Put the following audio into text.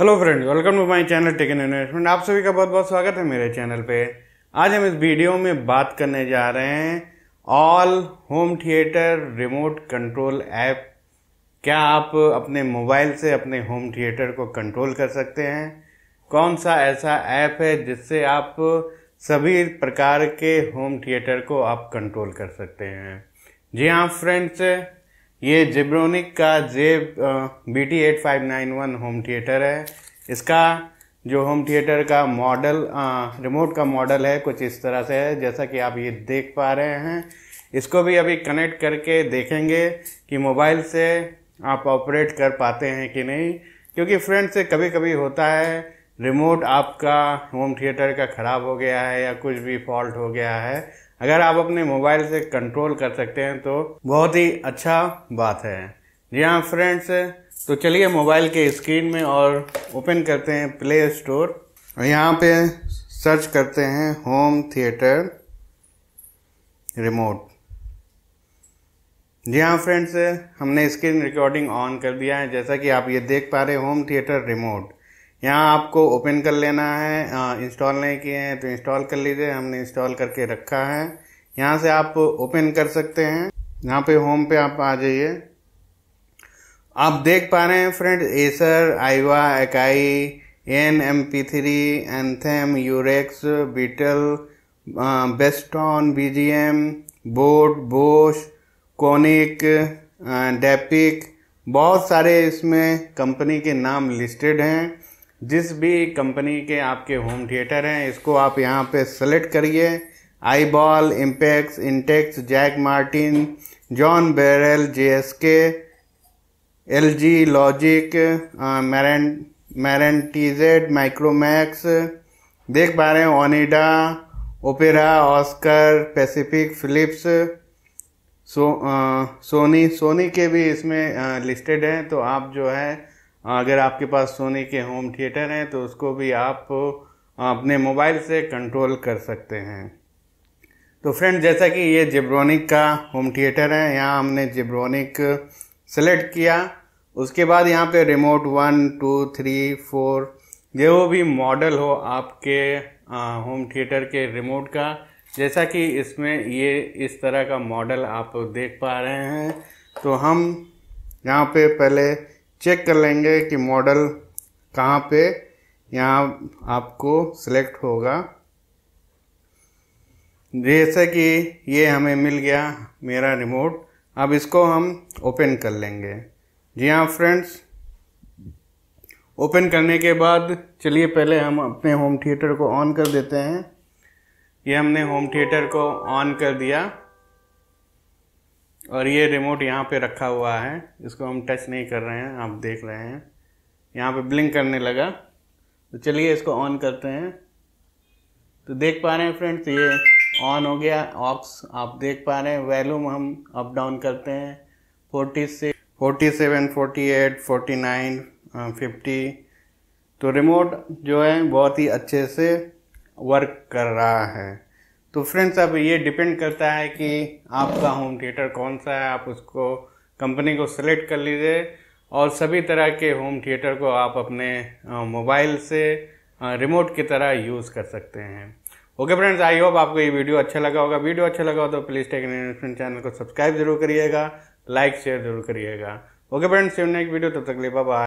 hello friends welcome to my channel tech and investment आप सभी का बहुत बहुत स्वागत है मेरे चैनल पे आज हम इस वीडियो में बात करने जा रहे हैं all home theatre remote control app क्या आप अपने मोबाइल से अपने होम थिएटर को कंट्रोल कर सकते हैं कौन सा ऐसा ऐप है जिससे आप सभी प्रकार के होम थिएटर को आप कंट्रोल कर सकते हैं जी हाँ फ्रेंड्स ये जिब्रोनिक का J B T eight five nine one home theatre है इसका जो होम थिएटर का मॉडल रिमोट का मॉडल है कुछ इस तरह से है जैसा कि आप ये देख पा रहे हैं इसको भी अभी कनेक्ट करके देखेंगे कि मोबाइल से आप ऑपरेट कर पाते हैं कि नहीं क्योंकि फ्रेंड से कभी कभी होता है रिमोट आपका होम थिएटर का ख़राब हो गया है या कुछ भी फॉल्ट हो गया है अगर आप अपने मोबाइल से कंट्रोल कर सकते हैं तो बहुत ही अच्छा बात है जी हाँ फ्रेंड्स तो चलिए मोबाइल के स्क्रीन में और ओपन करते हैं प्ले स्टोर और यहाँ पे सर्च करते हैं होम थिएटर रिमोट जी हाँ फ्रेंड्स हमने स्क्रीन रिकॉर्डिंग ऑन कर दिया है जैसा कि आप ये देख पा रहे होम थिएटर रिमोट यहाँ आपको ओपन कर लेना है इंस्टॉल नहीं किए हैं तो इंस्टॉल कर लीजिए हमने इंस्टॉल करके रखा है यहाँ से आप ओपन कर सकते हैं यहाँ पे होम पे आप आ जाइए आप देख पा रहे हैं friend Acer Aiwa Akai N M P three Anthem Eurex Beetel Beston B G M boat Bosch Konic Depik बहुत सारे इसमें कंपनी के नाम लिस्टेड हैं जिस भी कंपनी के आपके होम थिएटर हैं इसको आप यहाँ पे सेलेक्ट करिए iBall Impex Intex Jack Martin John बेरल एल जी लॉजिक मैरन मैरन टीजेड माइक्रोमैक्स देख पा रहे हैं Onida Opera Oscar Pacific Philips सो सोनी सोनी के भी इसमें लिस्टेड हैं तो आप जो है हाँ, अगर आपके पास सोनी के होम थिएटर हैं तो उसको भी आप अपने मोबाइल से कंट्रोल कर सकते हैं तो फ्रेंड जैसा कि ये जिब्रोनिक का होम थिएटर है यहाँ हमने जिब्रोनिक सेलेक्ट किया उसके बाद यहाँ पे remote one two three four जो भी मॉडल हो आपके होम थिएटर के रिमोट का जैसा कि इसमें ये इस तरह का मॉडल आप देख पा रहे हैं तो हम यहाँ पे पहले चेक कर लेंगे कि मॉडल कहाँ पे यहाँ आपको सेलेक्ट होगा जैसे कि ये हमें मिल गया मेरा रिमोट अब इसको हम ओपन कर लेंगे जी हाँ फ्रेंड्स ओपन करने के बाद चलिए पहले हम अपने होम थिएटर को ऑन कर देते हैं ये हमने होम थिएटर को ऑन कर दिया और ये रिमोट यहाँ पे रखा हुआ है इसको हम टच नहीं कर रहे हैं आप देख रहे हैं यहाँ पे ब्लिंक करने लगा तो चलिए इसको ऑन करते हैं तो देख पा रहे हैं फ्रेंड्स ये ऑन हो गया ऑक्स आप देख पा रहे हैं वैल्यूम हम अप डाउन करते हैं फोर्टी से forty seven forty eight forty nine fifty तो रिमोट जो है बहुत ही अच्छे से वर्क कर रहा है तो फ्रेंड्स अब ये डिपेंड करता है कि आपका होम थिएटर कौन सा है आप उसको कंपनी को सिलेक्ट कर लीजिए और सभी तरह के होम थिएटर को आप अपने मोबाइल से रिमोट की तरह यूज़ कर सकते हैं ओके फ्रेंड्स आई होप आपको ये वीडियो अच्छा लगा होगा वीडियो अच्छा लगा हो तो प्लीज़ टेक इन्वेस्टमेंट चैनल को सब्सक्राइब जरूर करिएगा लाइक शेयर जरूर करिएगा ओके फ्रेंड्स नेक्स्ट वीडियो तब तक लिए बाय